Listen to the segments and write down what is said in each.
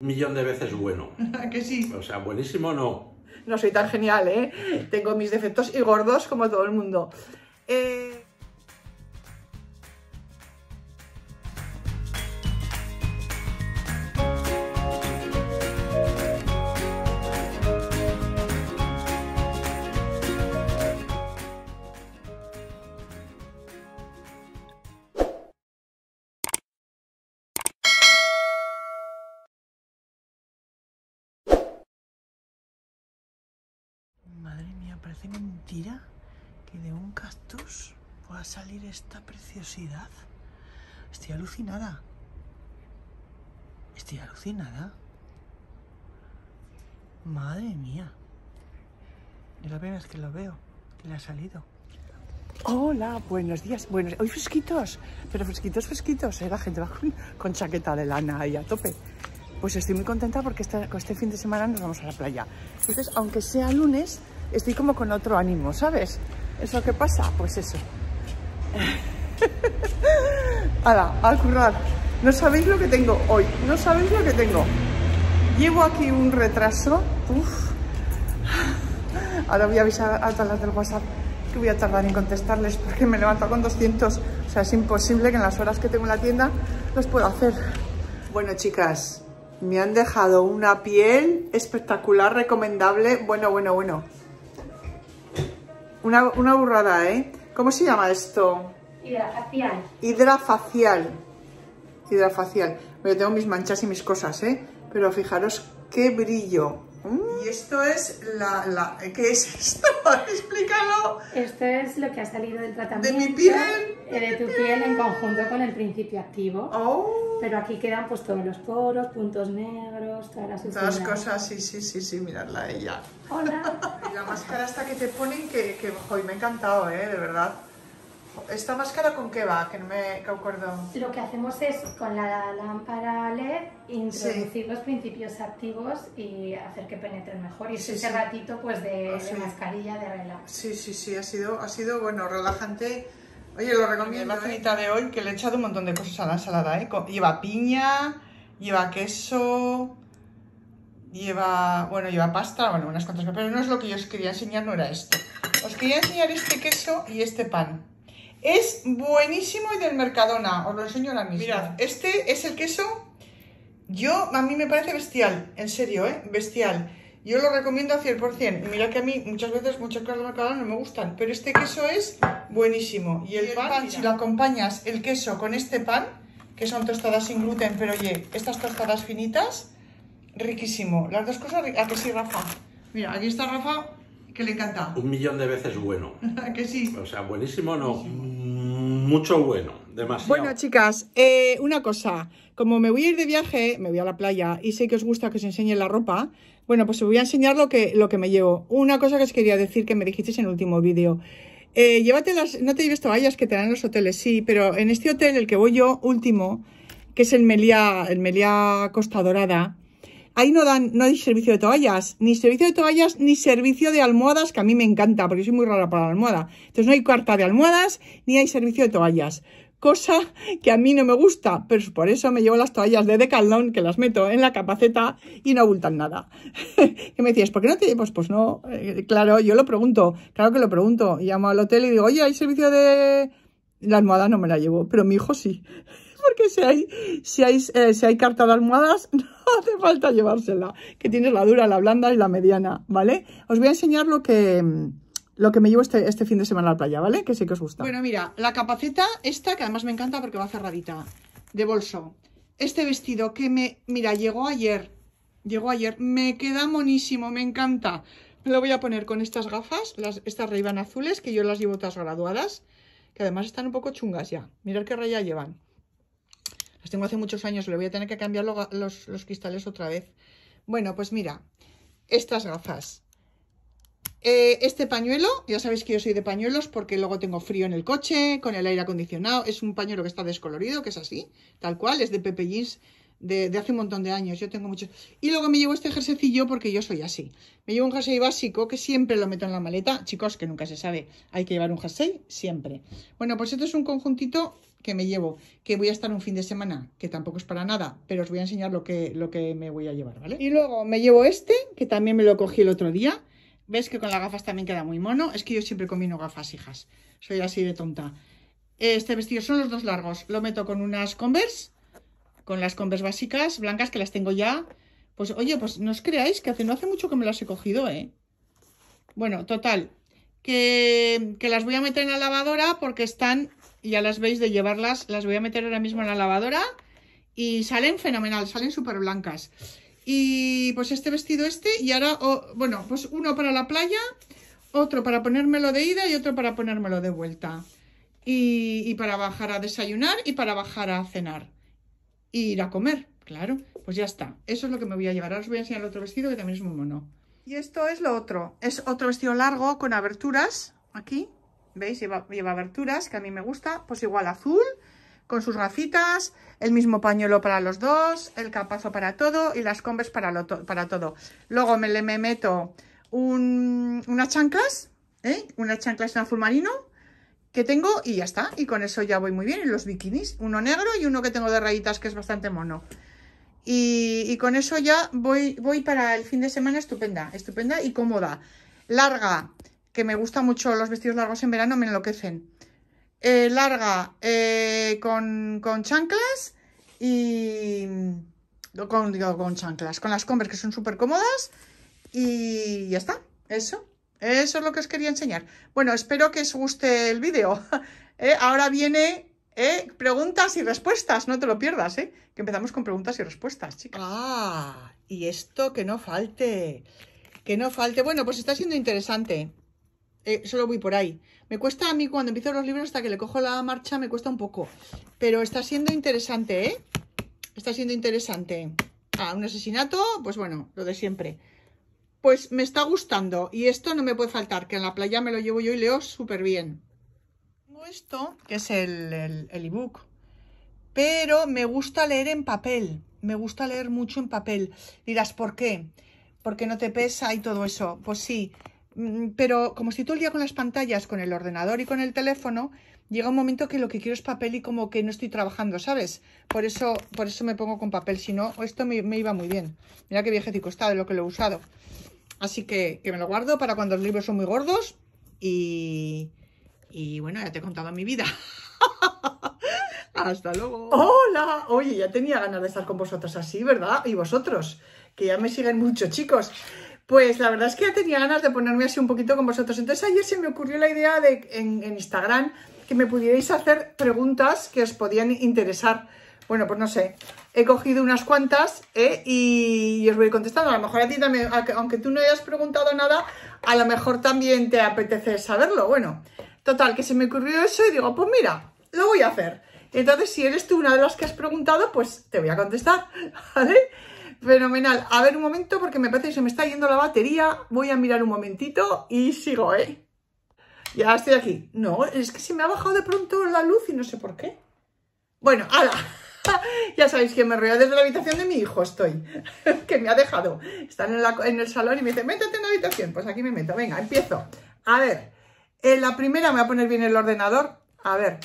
millón de veces bueno. que sí? O sea, buenísimo no. No soy tan genial, ¿eh? Tengo mis defectos y gordos como todo el mundo. Eh... hace mentira que de un cactus pueda salir esta preciosidad. Estoy alucinada. Estoy alucinada. Madre mía. Es la pena es que lo veo, que le ha salido. Hola, buenos días. Buenos, hoy fresquitos, pero fresquitos, fresquitos. ¿eh? La gente va con, chaqueta de lana y a tope. Pues estoy muy contenta porque con este fin de semana nos vamos a la playa. Entonces, aunque sea lunes, estoy como con otro ánimo, ¿sabes? ¿Eso qué pasa? Pues eso. Ahora, al currar. No sabéis lo que tengo hoy, no sabéis lo que tengo. Llevo aquí un retraso. Ahora voy a avisar a todas las del WhatsApp que voy a tardar en contestarles porque me levanto con 200. O sea, es imposible que en las horas que tengo en la tienda los pueda hacer. Bueno, chicas, me han dejado una piel espectacular, recomendable. Bueno, bueno, bueno. Una, burrada, ¿eh? ¿Cómo se llama esto? Hidrafacial. Hidrafacial. Hidrafacial. Yo tengo mis manchas y mis cosas, ¿eh? Pero fijaros qué brillo. Mm. Y esto es la, la, ¿Qué es esto? Explícalo. Esto es lo que ha salido del tratamiento. De mi piel. Eh, de, tu piel. en conjunto con el principio activo. Oh. Pero aquí quedan pues todos los poros, puntos negros, todas las Todas cosas, sí, sí, sí, sí, miradla ella. Hola. Y la máscara esta que te ponen que, que me ha encantado, ¿eh? De verdad. ¿Esta máscara con qué va? Que no me acuerdo. Lo que hacemos es con la lámpara LED introducir los principios activos y hacer que penetren mejor. Y ese ratito pues de, ah, mascarilla de relax. Sí, sí, sí, ha sido, ha sido bueno, relajante. Oye, lo recomiendo. La ¿eh? cenita de hoy que le he echado un montón de cosas a la ensalada, ¿eh? Lleva piña, lleva queso, lleva, bueno, lleva pasta, bueno, unas cuantas pero no es lo que yo os quería enseñar, no era esto. Os quería enseñar este queso y este pan. Es buenísimo y del Mercadona, os lo enseño ahora mismo. Mirad, este es el queso, yo, a mí me parece bestial, en serio, ¿eh? Bestial. Yo lo recomiendo al 100%. Mira que a mí muchas veces muchas cosas del Mercadona no me gustan, pero este queso es buenísimo. Y el, pan, si lo acompañas el queso con este pan, que son tostadas sin gluten, pero oye, estas tostadas finitas, riquísimo. Las dos cosas, ¿a que sí, Rafa? Mira, aquí está Rafa que le encanta. Un millón de veces bueno. que sí. O sea, buenísimo no. Mucho bueno. Demasiado. Bueno, chicas, eh, una cosa. Como me voy a ir de viaje, me voy a la playa y sé que os gusta que os enseñe la ropa, bueno, pues os voy a enseñar lo que, lo que me llevo. Una cosa que os quería decir que me dijisteis en el último vídeo. Eh, llévate las, no te lleves toallas que te dan los hoteles, sí, pero en este hotel, el que voy yo, último, que es el Melia el Meliá Costa Dorada, Ahí no dan, no hay servicio de toallas, ni servicio de toallas, ni servicio de almohadas, que a mí me encanta, porque soy muy rara para la almohada. Entonces no hay carta de almohadas, ni hay servicio de toallas. Cosa que a mí no me gusta, pero por eso me llevo las toallas de Decathlon, que las meto en la capaceta y no abultan nada. ¿Qué me decías, ¿por qué no te...? Pues, pues no, eh, claro, yo lo pregunto, claro que lo pregunto. Llamo al hotel y digo, oye, ¿hay servicio de...? La almohada no me la llevo, pero mi hijo sí porque si hay, si hay, eh, si hay carta de almohadas, no hace falta llevársela, que tienes la dura, la blanda y la mediana, ¿vale? Os voy a enseñar lo que, mm, lo que me llevo este, este fin de semana a la playa, ¿vale? Que sé que os gusta. Bueno, mira, la capaceta esta, que además me encanta porque va cerradita, de bolso. Este vestido que me, mira, llegó ayer, llegó ayer, me queda monísimo, me encanta. Lo voy a poner con estas gafas, las, estas ray azules, que yo las llevo todas graduadas, que además están un poco chungas ya. Mirad qué raya llevan. Pues tengo hace muchos años, le voy a tener que cambiar los, cristales otra vez. Bueno, pues mira, estas gafas. Eh, este pañuelo, ya sabéis que yo soy de pañuelos porque luego tengo frío en el coche, con el aire acondicionado. Es un pañuelo que está descolorido, que es así, tal cual, es de Pepe de, hace un montón de años. Yo tengo muchos. Y luego me llevo este jersecillo porque yo soy así. Me llevo un jersey básico que siempre lo meto en la maleta. Chicos, que nunca se sabe. Hay que llevar un jersey siempre. Bueno, pues esto es un conjuntito que me llevo, que voy a estar un fin de semana, que tampoco es para nada, pero os voy a enseñar lo que, lo que me voy a llevar, ¿vale? Y luego me llevo este, que también me lo cogí el otro día. ¿Ves que con las gafas también queda muy mono? Es que yo siempre combino gafas, hijas. Soy así de tonta. Este vestido son los dos largos. Lo meto con unas Converse con las converse básicas blancas que las tengo ya. Pues oye, pues no os creáis que hace, no hace mucho que me las he cogido, ¿eh? Bueno, total, que, las voy a meter en la lavadora porque están, ya las veis de llevarlas, las voy a meter ahora mismo en la lavadora y salen fenomenal, salen súper blancas. Y pues este vestido este y ahora, bueno, pues uno para la playa, otro para ponérmelo de ida y otro para ponérmelo de vuelta. Y, y para bajar a desayunar y para bajar a cenar ir a comer, claro. Pues ya está, eso es lo que me voy a llevar. Ahora os voy a enseñar el otro vestido que también es muy mono. Y esto es lo otro, es otro vestido largo con aberturas, aquí, ¿veis? Lleva, aberturas, que a mí me gusta, pues igual azul, con sus gafitas, el mismo pañuelo para los dos, el capazo para todo y las combes para, para todo. Luego me le me meto un, unas chanclas, ¿eh? unas chanclas en azul marino, tengo y ya está. Y con eso ya voy muy bien. Y los bikinis, uno negro y uno que tengo de rayitas que es bastante mono. Y, con eso ya voy, voy para el fin de semana estupenda, estupenda y cómoda. Larga, que me gusta mucho los vestidos largos en verano, me enloquecen. Eh, larga, eh, con, chanclas y... Con, con chanclas, con las Converse que son súper cómodas y ya está, eso. Eso es lo que os quería enseñar. Bueno, espero que os guste el vídeo. ¿eh? Ahora viene ¿eh? preguntas y respuestas, no te lo pierdas, ¿eh? que empezamos con preguntas y respuestas, chicas. Ah, y esto que no falte, que no falte. Bueno, pues está siendo interesante. Eh, solo voy por ahí. Me cuesta a mí cuando empiezo los libros hasta que le cojo la marcha, me cuesta un poco. Pero está siendo interesante, ¿eh? Está siendo interesante. Ah, un asesinato, pues bueno, lo de siempre pues me está gustando y esto no me puede faltar, que en la playa me lo llevo yo y leo súper bien. Esto, que es el ebook, pero me gusta leer en papel, me gusta leer mucho en papel. Dirás, ¿por qué? Porque no te pesa y todo eso. Pues sí, mm, pero como si todo el día con las pantallas, con el ordenador y con el teléfono, llega un momento que lo que quiero es papel y como que no estoy trabajando, ¿sabes? Por eso, por eso me pongo con papel, si no, esto me, iba muy bien. Mira qué viejecito está de lo que lo he usado. Así que, me lo guardo para cuando los libros son muy gordos. Y, y bueno, ya te he contado mi vida. Hasta luego. Hola. Oye, ya tenía ganas de estar con vosotros así, ¿verdad? Y vosotros, que ya me siguen mucho, chicos. Pues la verdad es que ya tenía ganas de ponerme así un poquito con vosotros. Entonces ayer se me ocurrió la idea de en, en Instagram que me pudierais hacer preguntas que os podían interesar. Bueno, pues no sé. He cogido unas cuantas ¿eh? y, os voy contestando. A lo mejor a ti también, aunque tú no hayas preguntado nada, a lo mejor también te apetece saberlo. Bueno, total, que se me ocurrió eso y digo, pues mira, lo voy a hacer. Entonces, si eres tú una de las que has preguntado, pues te voy a contestar, ¿vale? Fenomenal. A ver un momento, porque me parece que se me está yendo la batería. Voy a mirar un momentito y sigo, ¿eh? Ya estoy aquí. No, es que se me ha bajado de pronto la luz y no sé por qué. Bueno, ¡hala! ya sabéis que me río desde la habitación de mi hijo estoy, que me ha dejado. Están en, en, el salón y me dice métete en la habitación. Pues aquí me meto, venga, empiezo. A ver, en la primera me voy a poner bien el ordenador. A ver,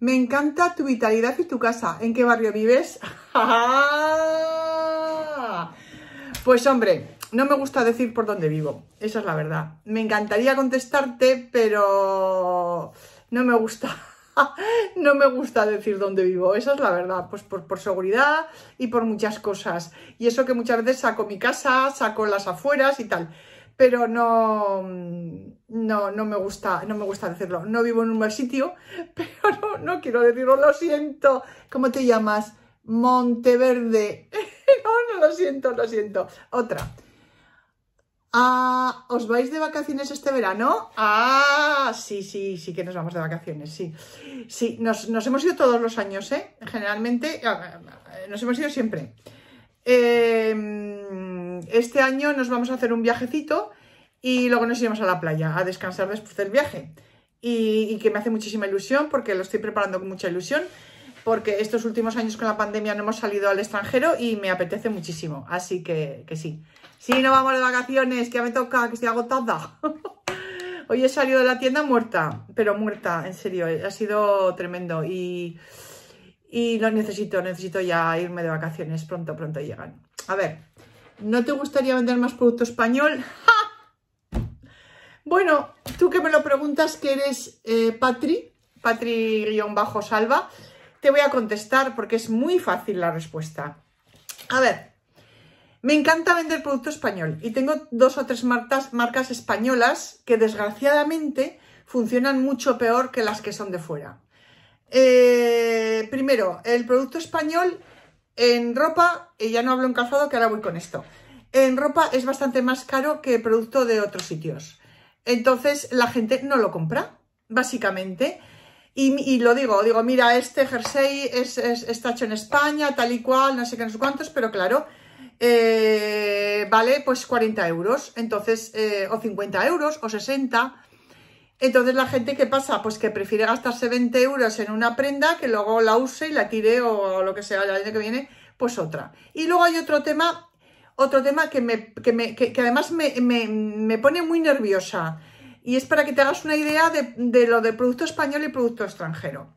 me encanta tu vitalidad y tu casa. ¿En qué barrio vives? pues hombre, no me gusta decir por dónde vivo, esa es la verdad. Me encantaría contestarte, pero no me gusta. no me gusta decir dónde vivo, esa es la verdad, pues por, seguridad y por muchas cosas. Y eso que muchas veces saco mi casa, saco las afueras y tal. Pero no, no, no me gusta, no me gusta decirlo. No vivo en un mal sitio, pero no, no quiero decirlo, lo siento. ¿Cómo te llamas? Monteverde. no, no lo siento, lo siento. Otra. Ah, ¿os vais de vacaciones este verano? Ah, sí, sí, sí que nos vamos de vacaciones, sí. Sí, nos, hemos ido todos los años, ¿eh? Generalmente, nos hemos ido siempre. Em, este año nos vamos a hacer un viajecito y luego nos iremos a la playa a descansar después del viaje. y que me hace muchísima ilusión porque lo estoy preparando con mucha ilusión porque estos últimos años con la pandemia no hemos salido al extranjero y me apetece muchísimo. Así que, sí. Sí, no vamos de vacaciones, que ya me toca, que estoy agotada. Hoy he salido de la tienda muerta, pero muerta, en serio, ha sido tremendo y, y lo necesito, necesito ya irme de vacaciones, pronto, pronto llegan. A ver, ¿no te gustaría vender más producto español? Bueno, tú que me lo preguntas, que eres eh, Patri, Patri-Salva, te voy a contestar porque es muy fácil la respuesta. A ver, me encanta vender producto español y tengo dos o tres marcas, marcas, españolas que desgraciadamente funcionan mucho peor que las que son de fuera. Eh, primero, el producto español en ropa, y ya no hablo en calzado que ahora voy con esto, en ropa es bastante más caro que el producto de otros sitios. Entonces la gente no lo compra, básicamente. Y, lo digo, digo, mira, este jersey es, está hecho en España, tal y cual, no sé qué, no sé cuántos, pero claro, eh, vale pues 40 euros, entonces, eh, o 50 euros, o 60. Entonces la gente, que pasa? Pues que prefiere gastarse 20 euros en una prenda que luego la use y la tire o lo que sea el año que viene, pues otra. Y luego hay otro tema, otro tema que, me, que, además me, me pone muy nerviosa. Y es para que te hagas una idea de, lo de producto español y producto extranjero.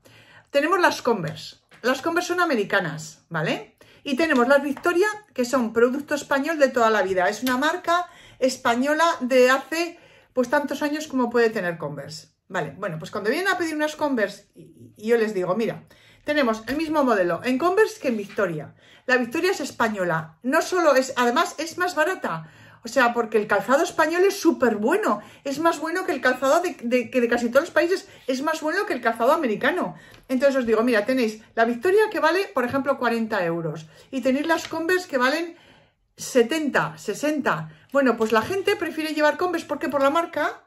Tenemos las Converse. Las Converse son americanas, ¿vale? Y tenemos las Victoria, que son producto español de toda la vida. Es una marca española de hace pues tantos años como puede tener Converse. Vale, bueno, pues cuando vienen a pedir unas Converse, yo les digo, mira, tenemos el mismo modelo en Converse que en Victoria. La Victoria es española, no solo es, además es más barata, o sea, porque el calzado español es súper bueno. Es más bueno que el calzado de, que de casi todos los países. Es más bueno que el calzado americano. Entonces os digo, mira, tenéis la Victoria que vale, por ejemplo, 40 euros. Y tenéis las Converse que valen 70, 60. Bueno, pues la gente prefiere llevar Converse porque por la marca...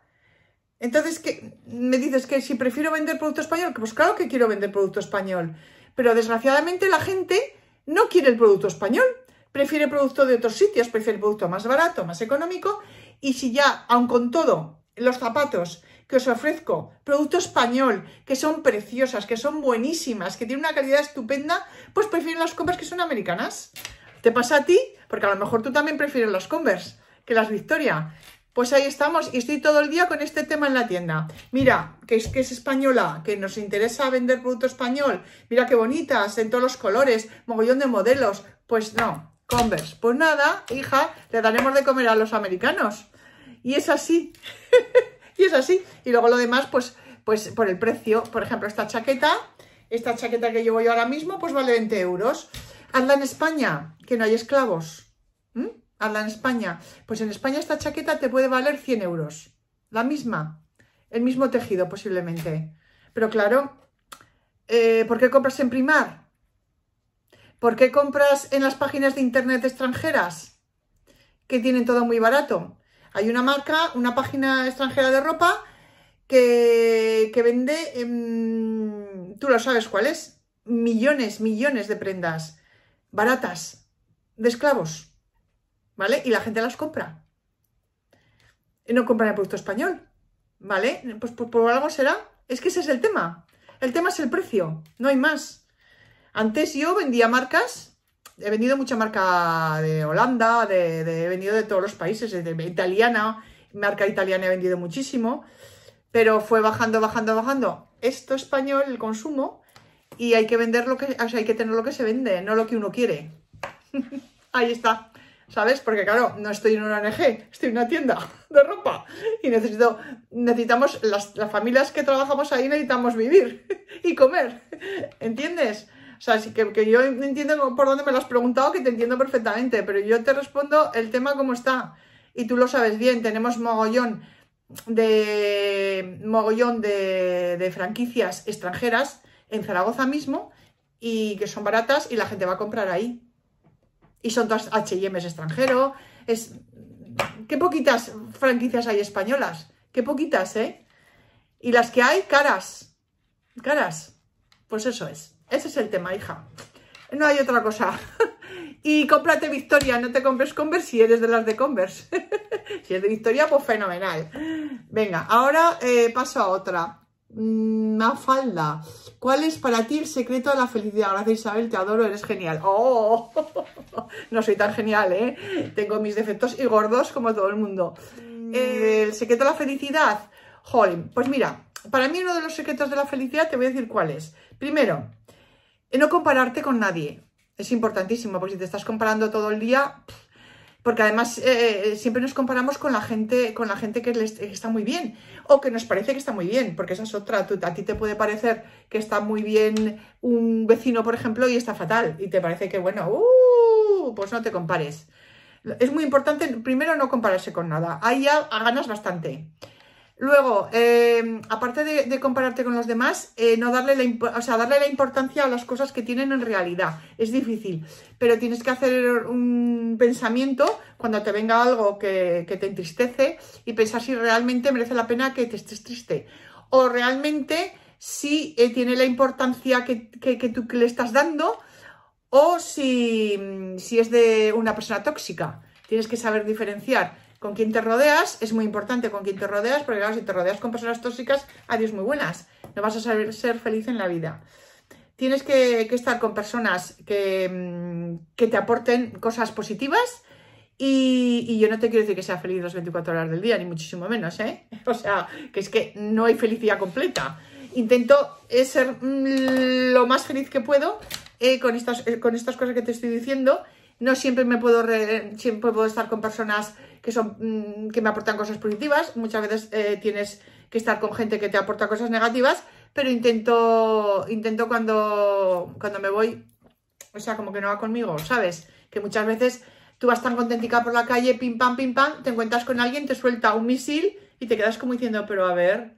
Entonces, que me dices que si prefiero vender producto español, pues claro que quiero vender producto español. Pero desgraciadamente la gente no quiere el producto español prefiere producto de otros sitios, prefiere producto más barato, más económico. Y si ya, aun con todo, los zapatos que os ofrezco, producto español, que son preciosas, que son buenísimas, que tienen una calidad estupenda, pues prefieren las Converse que son americanas. ¿Te pasa a ti? Porque a lo mejor tú también prefieres las Converse que las Victoria. Pues ahí estamos y estoy todo el día con este tema en la tienda. Mira, que es, que es española, que nos interesa vender producto español. Mira qué bonitas, en todos los colores, mogollón de modelos. Pues no, Converse. Pues nada, hija, le daremos de comer a los americanos. Y es así. y es así. Y luego lo demás, pues, pues por el precio. Por ejemplo, esta chaqueta, esta chaqueta que llevo yo ahora mismo, pues vale 20 euros. Hazla en España, que no hay esclavos. ¿Mm? Hazla en España. Pues en España esta chaqueta te puede valer 100 euros. La misma. El mismo tejido, posiblemente. Pero claro, eh, ¿por qué compras en primar? ¿Por qué compras en las páginas de internet extranjeras? Que tienen todo muy barato. Hay una marca, una página extranjera de ropa que, vende, tú lo sabes cuál es, millones, millones de prendas baratas de esclavos. ¿Vale? Y la gente las compra. Y no compran el producto español. ¿Vale? Pues por algo será. Es que ese es el tema. El tema es el precio, no hay más. Antes yo vendía marcas, he vendido mucha marca de Holanda, de, he vendido de todos los países, de, italiana, marca italiana he vendido muchísimo, pero fue bajando, bajando, bajando. Esto español, el consumo, y hay que vender lo que, hay que tener lo que se vende, no lo que uno quiere. Ahí está. ¿sabes? Porque claro, no estoy en una ONG, estoy en una tienda de ropa y necesito, necesitamos, las familias que trabajamos ahí necesitamos vivir y comer, ¿entiendes? O sea, sí que, que yo entiendo por dónde me lo has preguntado, que te entiendo perfectamente, pero yo te respondo el tema como está. Y tú lo sabes bien, tenemos mogollón de mogollón de, franquicias extranjeras en Zaragoza mismo y que son baratas y la gente va a comprar ahí. Y son todas H&M extranjero. Es... Qué poquitas franquicias hay españolas. Qué poquitas, ¿eh? Y las que hay, caras. Caras. Pues eso es. Ese es el tema, hija. No hay otra cosa. Y cómprate Victoria, no te compres Converse si eres de las de Converse. si es de Victoria, pues fenomenal. Venga, ahora eh, paso a otra. Mm, falda. ¿cuál es para ti el secreto de la felicidad? Gracias Isabel, te adoro, eres genial. ¡Oh! No soy tan genial, ¿eh? Tengo mis defectos y gordos como todo el mundo. Mm. Eh, ¿El secreto de la felicidad? Jolín, pues mira, para mí uno de los secretos de la felicidad te voy a decir cuál es. Primero, y no compararte con nadie. Es importantísimo, porque si te estás comparando todo el día, porque además eh, eh, siempre nos comparamos con la gente, con la gente que, está muy bien, o que nos parece que está muy bien, porque esa es otra. a ti te puede parecer que está muy bien un vecino, por ejemplo, y está fatal, y te parece que, bueno, uh, pues no te compares. Es muy importante, primero, no compararse con nada. Ahí ya ganas bastante. Luego, em, aparte de, compararte con los demás, eh, no darle la, o sea, darle la importancia a las cosas que tienen en realidad. Es difícil, pero tienes que hacer un pensamiento cuando te venga algo que, te entristece y pensar si realmente merece la pena que te estés triste o realmente si eh, tiene la importancia que, tú le estás dando o si, si es de una persona tóxica. Tienes que saber diferenciar con quién te rodeas, es muy importante con quién te rodeas, porque claro, si te rodeas con personas tóxicas, adiós muy buenas, no vas a saber ser feliz en la vida. Tienes que, estar con personas mm, que, te aporten cosas positivas y, yo no te quiero decir que sea feliz las 24 horas del día, ni muchísimo menos, ¿eh? O sea, que es que no hay felicidad completa. Intento eh, ser mm, lo más feliz que puedo eh, con, estas, eh, con estas cosas que te estoy diciendo. No siempre me puedo, siempre puedo estar con personas que, son, mm, que me aportan cosas positivas, muchas veces eh, tienes que estar con gente que te aporta cosas negativas, pero intento, intento cuando, cuando me voy, o sea, como que no va conmigo, ¿sabes? Que muchas veces tú vas tan contentica por la calle, pim pam, pim pam, te encuentras con alguien, te suelta un misil y te quedas como diciendo, pero a ver,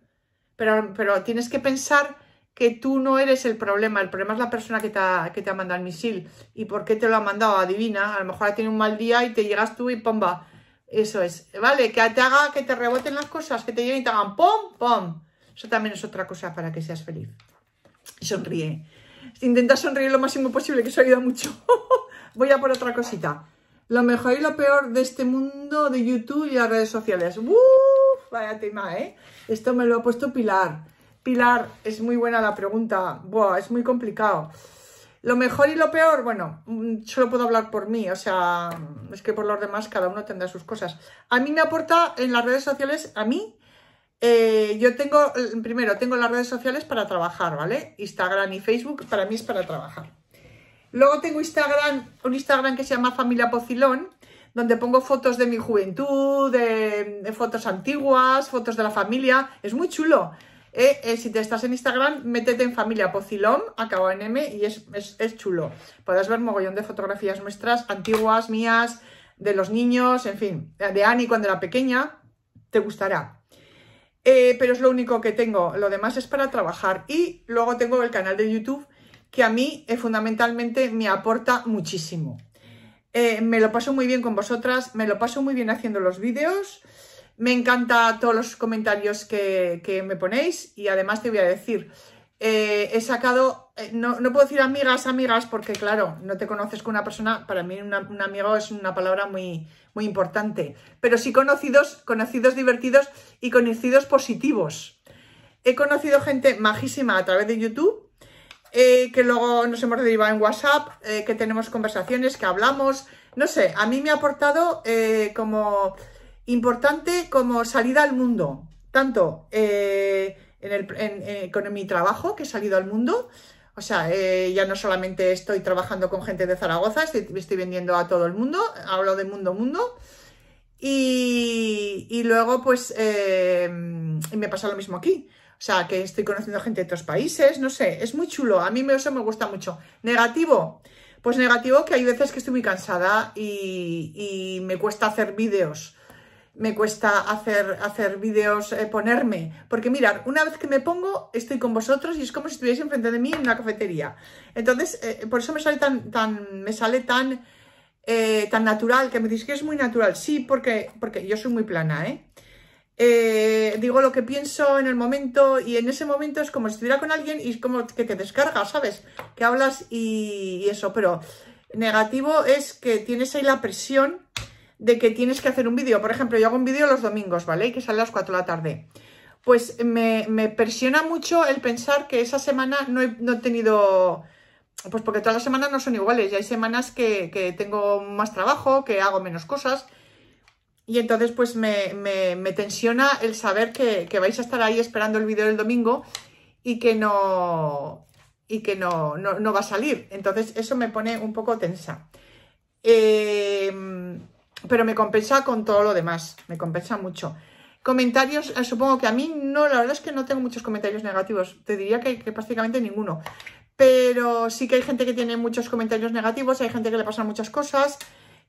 pero, tienes que pensar que tú no eres el problema, el problema es la persona que te, ha, que te ha mandado el misil y por qué te lo ha mandado, adivina, a lo mejor tiene un mal día y te llegas tú y pomba, eso es, ¿vale? Que te haga que te reboten las cosas, que te lleven y te hagan pom, pom. Eso también es otra cosa para que seas feliz. sonríe. Intenta sonreír lo máximo posible, que eso ayuda mucho. Voy a por otra cosita. Lo mejor y lo peor de este mundo de YouTube y las redes sociales. ¡Uf! Vaya tema, ¿eh? Esto me lo ha puesto Pilar. Pilar, es muy buena la pregunta. Buah, es muy complicado. Lo mejor y lo peor, bueno, mm, solo puedo hablar por mí, o sea, es que por los demás cada uno tendrá sus cosas. A mí me aporta en las redes sociales, a mí, eh, yo tengo, eh, primero, tengo las redes sociales para trabajar, ¿vale? Instagram y Facebook para mí es para trabajar. Luego tengo Instagram, un Instagram que se llama Familia Pocilón, donde pongo fotos de mi juventud, de fotos antiguas, fotos de la familia. Es muy chulo. E, eh, si te estás en Instagram, métete en familia Pocilom, acabo en M, y es, chulo. Podrás ver mogollón de fotografías nuestras, antiguas, mías, de los niños, en fin, de Ani cuando era pequeña, te gustará. Eh, pero es lo único que tengo, lo demás es para trabajar. Y luego tengo el canal de YouTube, que a mí eh, fundamentalmente me aporta muchísimo. me lo paso muy bien con vosotras, me lo paso muy bien haciendo los vídeos me encanta todos los comentarios que, me ponéis y además te voy a decir, eh, he sacado, eh, no, puedo decir amigas, amigas, porque claro, no te conoces con una persona, para mí un amigo es una palabra muy, muy importante, pero sí conocidos, conocidos divertidos y conocidos positivos. He conocido gente majísima a través de YouTube, eh, que luego nos hemos derivado en WhatsApp, que tenemos conversaciones, que hablamos, no sé, a mí me ha aportado como importante como salida al mundo, tanto eh, en el, eh, con mi trabajo que he salido al mundo, o sea, eh, ya no solamente estoy trabajando con gente de Zaragoza, estoy, vendiendo a todo el mundo, hablo de mundo mundo. Y, luego, pues, me pasa lo mismo aquí. O sea, que estoy conociendo gente de otros países, no sé, es muy chulo, a mí eso me gusta mucho. Negativo, pues negativo que hay veces que estoy muy cansada y, y me cuesta hacer vídeos me cuesta hacer, hacer vídeos, eh, ponerme. Porque mirar, una vez que me pongo, estoy con vosotros y es como si estuviese enfrente de mí en una cafetería. Entonces, eh, por eso me sale tan, tan, me sale tan, eh, tan natural, que me dices que es muy natural. Sí, porque, porque yo soy muy plana, ¿eh? Digo lo que pienso en el momento y en ese momento es como si estuviera con alguien y es como que te descargas, ¿sabes? Que hablas y eso, pero negativo es que tienes ahí la presión de que tienes que hacer un vídeo. Por ejemplo, yo hago un vídeo los domingos, ¿vale? Y que sale a las 4 de la tarde. Pues me, presiona mucho el pensar que esa semana no he, tenido... Pues porque todas las semanas no son iguales y hay semanas que, tengo más trabajo, que hago menos cosas y entonces pues me, me, tensiona el saber que, vais a estar ahí esperando el vídeo del domingo y que no y que no, no, va a salir. Entonces eso me pone un poco tensa. Eh, pero me compensa con todo lo demás, me compensa mucho. Comentarios, eh, supongo que a mí no, la verdad es que no tengo muchos comentarios negativos, te diría que, prácticamente ninguno, pero sí que hay gente que tiene muchos comentarios negativos, hay gente que le pasa muchas cosas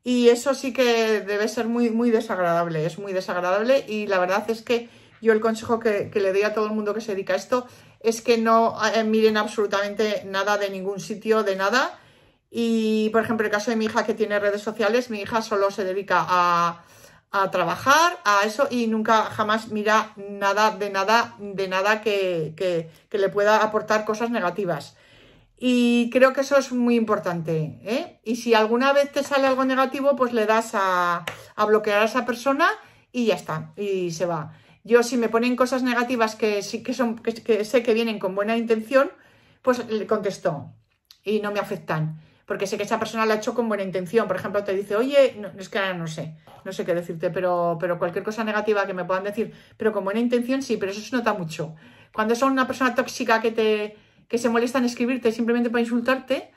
y eso sí que debe ser muy, muy desagradable, es muy desagradable y la verdad es que yo el consejo que, le doy a todo el mundo que se dedica a esto es que no eh, miren absolutamente nada de ningún sitio, de nada, y, por ejemplo, el caso de mi hija que tiene redes sociales, mi hija solo se dedica a, a trabajar, a eso, y nunca jamás mira nada de nada, de nada que, le pueda aportar cosas negativas. Y creo que eso es muy importante. ¿eh? Y si alguna vez te sale algo negativo, pues le das a, bloquear a esa persona y ya está, y se va. Yo si me ponen cosas negativas que sí que son, que sé que vienen con buena intención, pues le contesto y no me afectan porque sé que esa persona la ha hecho con buena intención. Por ejemplo, te dice, oye, es que ahora no sé, no sé qué decirte, pero, pero cualquier cosa negativa que me puedan decir, pero con buena intención sí, pero eso se nota mucho. Cuando son una persona tóxica que, te, que se molesta en escribirte simplemente para insultarte,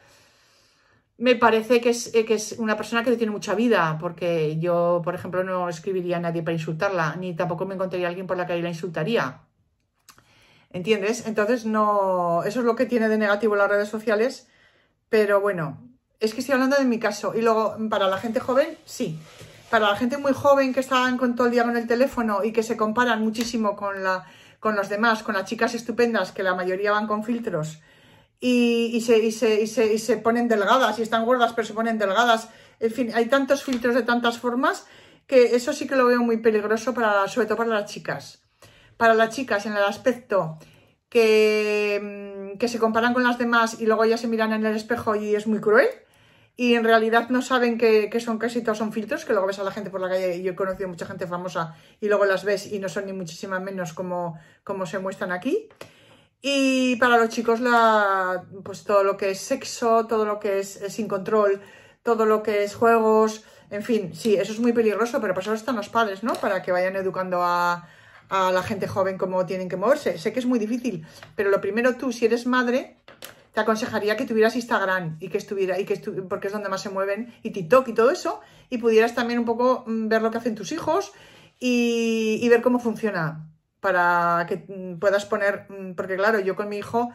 me parece que es, eh, que es una persona que tiene mucha vida, porque yo, por ejemplo, no escribiría a nadie para insultarla, ni tampoco me encontraría a alguien por la que la insultaría. ¿Entiendes? Entonces, no, eso es lo que tiene de negativo las redes sociales pero bueno, es que estoy hablando de mi caso. Y luego, para la gente joven, sí. Para la gente muy joven que está con todo el día con el teléfono y que se comparan muchísimo con, la, con los demás, con las chicas estupendas, que la mayoría van con filtros, y, se, ponen delgadas, y están gordas, pero se ponen delgadas. En fin, hay tantos filtros de tantas formas que eso sí que lo veo muy peligroso, para, sobre todo para las chicas. Para las chicas, en el aspecto que que se comparan con las demás y luego ya se miran en el espejo y es muy cruel. Y en realidad no saben que, que son casi todos son filtros, que luego ves a la gente por la calle, y yo he conocido mucha gente famosa y luego las ves y no son ni muchísimas menos como, se muestran aquí. Y para los chicos, la, pues todo lo que es sexo, todo lo que es, sin control, todo lo que es juegos, en fin, sí, eso es muy peligroso, pero para eso están los padres, ¿no? Para que vayan educando a, a la gente joven cómo tienen que moverse. Sé que es muy difícil, pero lo primero tú, si eres madre, te aconsejaría que tuvieras Instagram y que estuviera, y que porque es donde más se mueven, y TikTok y todo eso, y pudieras también un poco mm, ver lo que hacen tus hijos y, ver cómo funciona para que mm, puedas poner, mm, porque claro, yo con mi hijo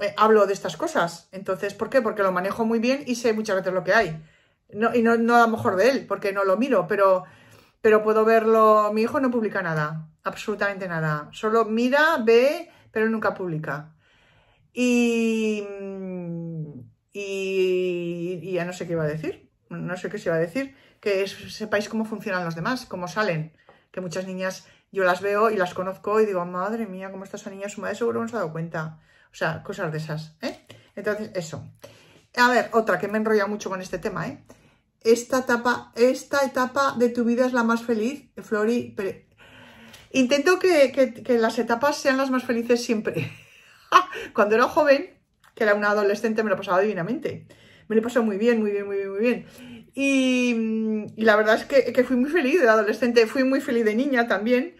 eh, hablo de estas cosas, entonces, ¿por qué? Porque lo manejo muy bien y sé muchas veces lo que hay. No, y no, no a lo mejor de él, porque no lo miro, pero pero puedo verlo, mi hijo no publica nada, absolutamente nada, solo mira, ve, pero nunca publica. Y, mm, ya no sé qué iba a decir, no sé qué se iba a decir, que sepáis cómo funcionan los demás, cómo salen, que muchas niñas yo las veo y las conozco y digo, madre mía, cómo está esa niña, su madre seguro no se ha dado cuenta, o sea, cosas de esas, ¿eh? Entonces, eso. A ver, otra que me enrolla mucho con este tema, ¿eh? esta etapa, esta etapa de tu vida es la más feliz, Flori. Intento que, las etapas sean las más felices siempre. Cuando era joven, que era una adolescente, me lo pasaba divinamente. Me lo pasó muy bien, muy bien, muy bien, muy bien. Y, la verdad es que, que, fui muy feliz de adolescente, fui muy feliz de niña también.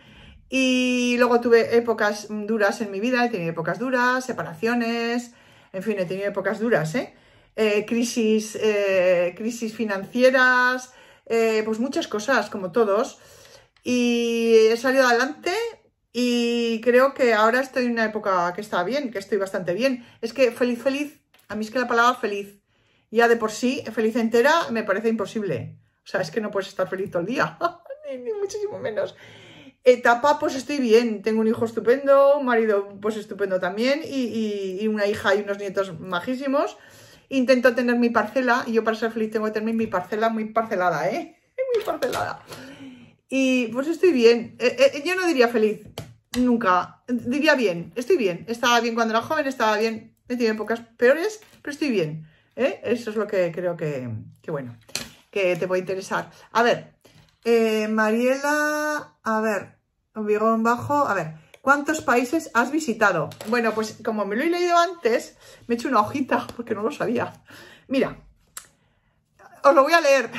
Y luego tuve épocas duras en mi vida, he tenido épocas duras, separaciones, en fin, he tenido épocas duras, ¿eh? Eh, crisis, eh, crisis financieras, eh, pues muchas cosas, como todos. Y he salido adelante y creo que ahora estoy en una época que está bien, que estoy bastante bien. Es que feliz, feliz, a mí es que la palabra feliz, ya de por sí, feliz entera, me parece imposible. O sea, es que no puedes estar feliz todo el día, ni, muchísimo menos etapa, pues estoy bien. Tengo un hijo estupendo, un marido, pues estupendo también, y, una hija y unos nietos majísimos intento tener mi parcela, y yo para ser feliz tengo que tener mi parcela muy parcelada, ¿eh? Muy parcelada. Y pues estoy bien. Eh, eh, yo no diría feliz, nunca. Diría bien, estoy bien. Estaba bien cuando era joven, estaba bien. He tenido épocas peores, pero estoy bien. ¿eh? Eso es lo que creo que, que, bueno, que te puede interesar. A ver, Mariela, a ver, un bigón bajo, a ver. ¿Cuántos países has visitado? Bueno, pues como me lo he leído antes, me he hecho una hojita porque no lo sabía. Mira, os lo voy a leer.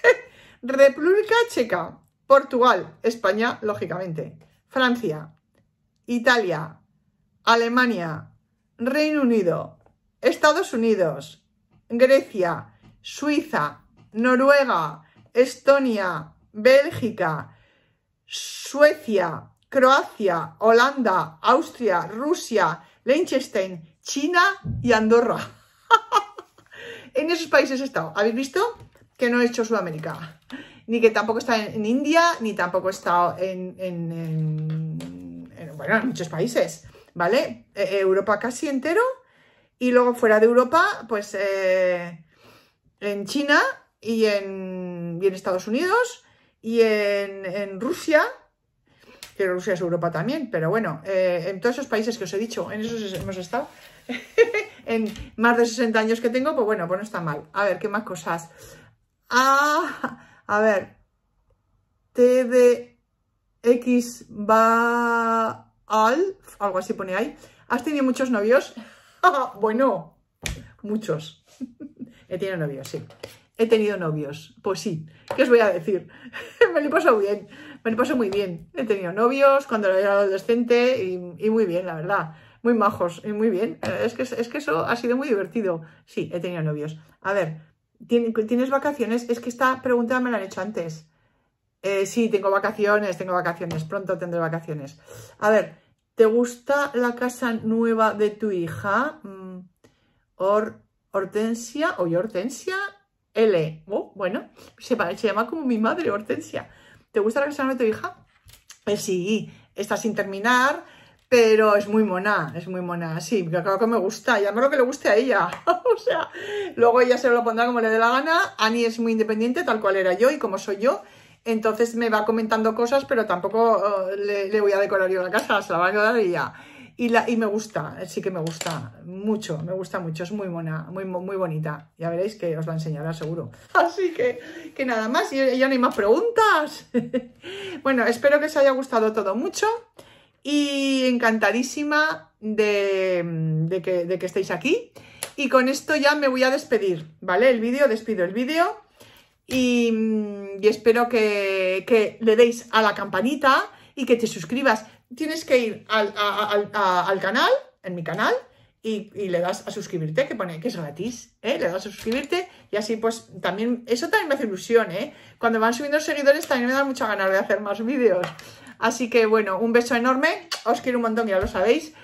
República Checa, Portugal, España, lógicamente, Francia, Italia, Alemania, Reino Unido, Estados Unidos, Grecia, Suiza, Noruega, Estonia, Bélgica, Suecia, Croacia, Holanda, Austria, Rusia, Liechtenstein, China y Andorra. en esos países he estado. ¿Habéis visto? Que no he hecho Sudamérica. Ni que tampoco he estado en, India, ni tampoco he estado en, bueno, en muchos países. ¿Vale? E, Europa casi entero. Y luego fuera de Europa, pues eh, en China y en, y en Estados Unidos y en Rusia que Rusia es Europa también, pero bueno, eh, en todos esos países que os he dicho, en esos hemos estado, en más de 60 años que tengo, pues bueno, pues no está mal. A ver, ¿qué más cosas? Ah, a ver, TDX va al, algo así pone ahí. ¿Has tenido muchos novios? bueno, muchos. He tenido novios, sí he tenido novios. Pues sí, ¿qué os voy a decir? me lo paso bien, me lo paso muy bien. He tenido novios cuando era adolescente y, muy bien, la verdad. Muy majos y muy bien. Eh, es que, es que eso ha sido muy divertido. Sí, he tenido novios. A ver, ¿tienes vacaciones? Es que esta pregunta me la han hecho antes. Eh, sí, tengo vacaciones, tengo vacaciones, pronto tendré vacaciones. A ver, ¿te gusta la casa nueva de tu hija? Mm, hortensia, oye, Hortensia, L. bueno, se, llama como mi madre, Hortensia. ¿Te gusta la canción de tu hija? Pues sí, está sin terminar, pero es muy mona, es muy mona. Sí, creo que me gusta, ya me lo que le guste a ella. o sea, luego ella se lo pondrá como le dé la gana. Annie es muy independiente, tal cual era yo y como soy yo. Entonces me va comentando cosas, pero tampoco oh, le, voy a decorar yo la casa, se la va a quedar ella. Y, la, y me gusta, sí que me gusta mucho, me gusta mucho, es muy mona, muy, muy bonita. Ya veréis que os la enseñará seguro. Así que, que nada más, y ya no hay más preguntas. bueno, espero que os haya gustado todo mucho y encantadísima de, que, estéis aquí. Y con esto ya me voy a despedir, ¿vale? El vídeo, despido el vídeo. Y, espero que, que, le deis a la campanita y que te suscribas tienes que ir al, canal, en mi canal, y, le das a suscribirte, que pone que es gratis, ¿eh? le das a suscribirte y así pues también, eso también me hace ilusión, ¿eh? cuando van subiendo seguidores también me da mucha ganas de hacer más vídeos. Así que bueno, un beso enorme, os quiero un montón, ya lo sabéis,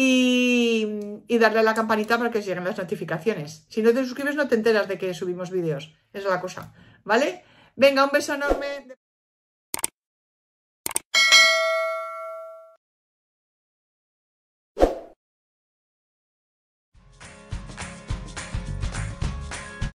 y, darle a la campanita para que os lleguen las notificaciones. Si no te suscribes no te enteras de que subimos vídeos, es la cosa, ¿vale? Venga, un beso enorme.